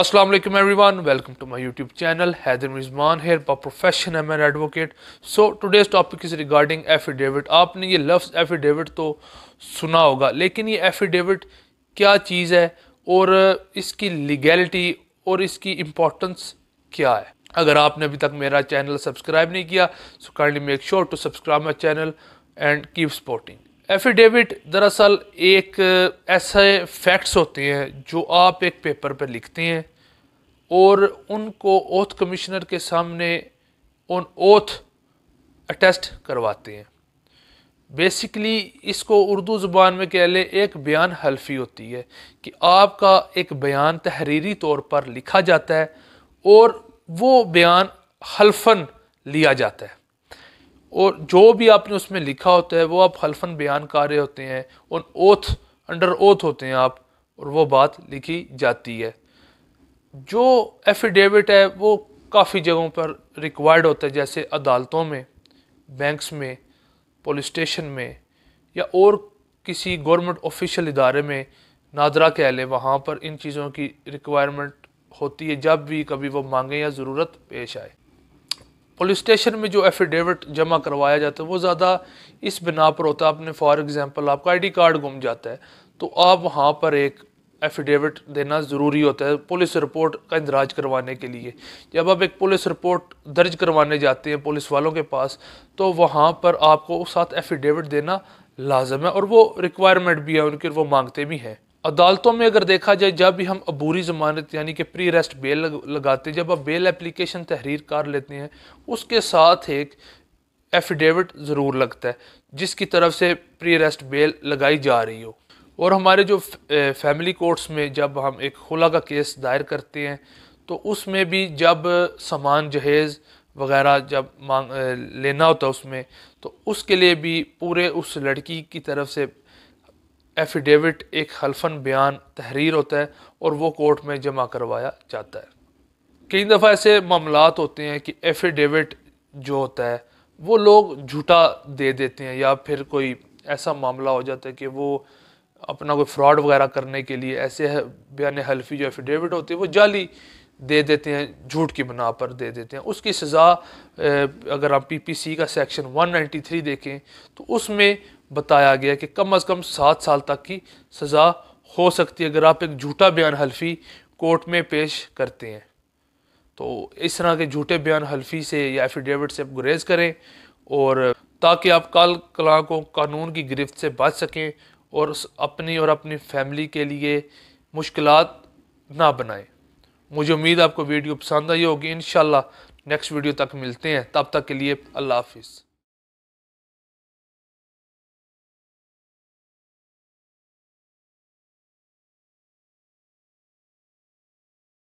Aslam every one welcome to my YouTube channel Haider Rizman here by profession है मैं advocate so today's topic is regarding affidavit आपने ये लफ्ज़ affidavit तो सुना होगा लेकिन ये एफिडेविट क्या चीज़ है और इसकी लीगैलिटी और इसकी इम्पोर्टेंस क्या है अगर आपने अभी तक मेरा चैनल सब्सक्राइब नहीं किया so kindly make sure to subscribe my channel and keep supporting affidavit दरअसल एक uh, ऐसे फैक्ट्स होते हैं जो आप एक पेपर पर लिखते हैं और उनको ओथ कमिश्नर के सामने उन ओथ अटेस्ट करवाते हैं बेसिकली इसको उर्दू ज़ुबान में कह लें एक बयान हल्फी होती है कि आपका एक बयान तहरीरी तौर पर लिखा जाता है और वो बयान हल्फन लिया जाता है और जो भी आपने उसमें लिखा होता है वो आप हल्फन बयान कर रहे होते हैं और ओथ अंडर ओथ होते हैं आप और वो बात लिखी जाती है जो एफिडेविट है वो काफ़ी जगहों पर रिक्वायर्ड होता है जैसे अदालतों में बैंक्स में पुलिस स्टेशन में या और किसी गवर्नमेंट ऑफिशियल इदारे में नादरा कह लें वहाँ पर इन चीज़ों की रिक्वायरमेंट होती है जब भी कभी वो मांगे या ज़रूरत पेश आए पुलिस स्टेशन में जो एफिडेविट जमा करवाया जाता है वो ज़्यादा इस बिना पर होता है आपने फॉर एग्ज़ाम्पल आपका आईडी कार्ड गुम जाता है तो आप वहाँ पर एक एफिडेविट देना ज़रूरी होता है पुलिस रिपोर्ट का इंदराज करवाने के लिए जब आप एक पुलिस रिपोर्ट दर्ज करवाने जाते हैं पुलिस वालों के पास तो वहाँ पर आपको साथ एफिडेविट देना लाजम है और वो रिक्वायरमेंट भी है उनके वो मांगते भी हैं अदालतों में अगर देखा जाए जब भी हम अबूरी ज़मानत यानी कि प्री रेस्ट बेल लगाते हैं जब आप बेल एप्लीकेशन तहरीर कर लेते हैं उसके साथ एक एफिडेविट ज़रूर लगता है जिसकी तरफ से प्री रेस्ट बेल लगाई जा रही हो और हमारे जो फैमिली कोर्ट्स में जब हम एक खुला का केस दायर करते हैं तो उसमें भी जब सामान जहेज़ वगैरह जब मांग लेना होता है उसमें तो उसके लिए भी पूरे उस लड़की की तरफ से एफिडेविट एक हल्फन बयान तहरीर होता है और वो कोर्ट में जमा करवाया जाता है कई दफ़ा ऐसे मामला होते हैं कि एफिडेविट जो होता है वो लोग झूठा दे देते हैं या फिर कोई ऐसा मामला हो जाता है कि वो अपना कोई फ्रॉड वगैरह करने के लिए ऐसे बयान हल्फी जो एफिडेविट होती है वो जाली दे देते हैं झूठ की बना पर दे देते हैं उसकी सज़ा अगर आप पीपीसी का सेक्शन 193 देखें तो उसमें बताया गया कि कम अज़ कम सात साल तक की सज़ा हो सकती है अगर आप एक झूठा बयान हल्फी कोर्ट में पेश करते हैं तो इस तरह के झूठे बयान हल्फी से या एफिडेविट से आप गुरेज करें और ताकि आप कल कला को कानून की गिरफ्त से बच सकें और अपनी और अपनी फैमिली के लिए मुश्किल ना बनाएं मुझे उम्मीद आपको वीडियो पसंद आई होगी इन नेक्स्ट वीडियो तक मिलते हैं तब तक के लिए अल्लाह हाफिज़